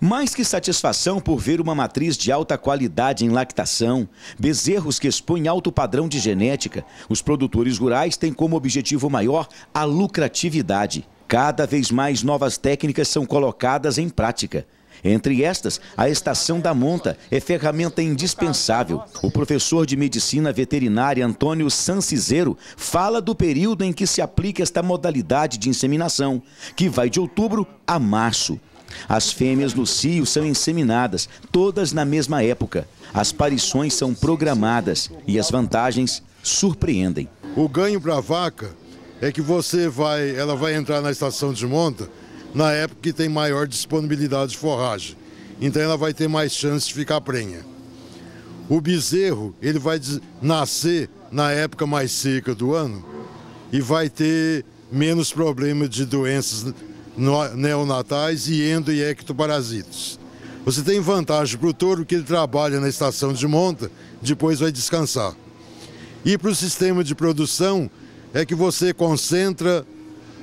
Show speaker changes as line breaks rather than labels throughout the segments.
Mais que satisfação por ver uma matriz de alta qualidade em lactação, bezerros que expõem alto padrão de genética, os produtores rurais têm como objetivo maior a lucratividade. Cada vez mais novas técnicas são colocadas em prática. Entre estas, a estação da monta é ferramenta indispensável. O professor de medicina veterinária Antônio Sancizeiro fala do período em que se aplica esta modalidade de inseminação, que vai de outubro a março. As fêmeas do cio são inseminadas, todas na mesma época. As parições são programadas e as vantagens surpreendem.
O ganho para a vaca é que você vai, ela vai entrar na estação de monta na época que tem maior disponibilidade de forragem. Então ela vai ter mais chance de ficar prenha. O bezerro, ele vai nascer na época mais seca do ano e vai ter menos problema de doenças neonatais e endo e ectoparasitos. Você tem vantagem para o touro que ele trabalha na estação de monta, depois vai descansar. E para o sistema de produção é que você concentra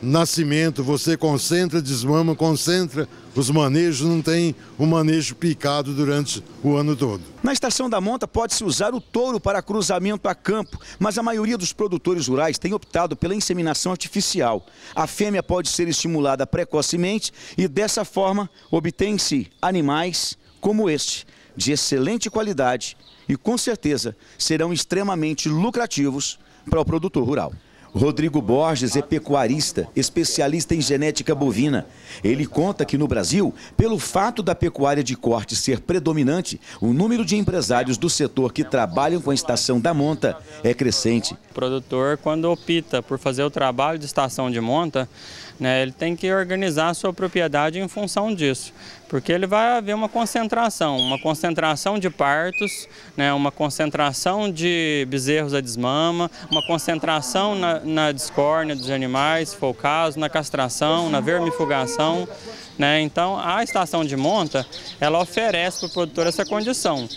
nascimento, você concentra, desmama, concentra os manejos, não
tem o um manejo picado durante o ano todo. Na estação da monta pode-se usar o touro para cruzamento a campo, mas a maioria dos produtores rurais tem optado pela inseminação artificial. A fêmea pode ser estimulada precocemente e dessa forma obtém-se animais como este, de excelente qualidade e com certeza serão extremamente lucrativos para o produtor rural. Rodrigo Borges é pecuarista, especialista em genética bovina. Ele conta que no Brasil, pelo fato da pecuária de corte ser predominante, o número de empresários do setor que trabalham com a estação da monta é crescente.
O produtor, quando opta por fazer o trabalho de estação de monta, né, ele tem que organizar a sua propriedade em função disso, porque ele vai haver uma concentração, uma concentração de partos, né, uma concentração de bezerros a desmama, uma concentração na, na discórnia dos animais, se for o caso, na castração, na vermifugação. Né? Então, a estação de monta, ela oferece para o produtor essa condição.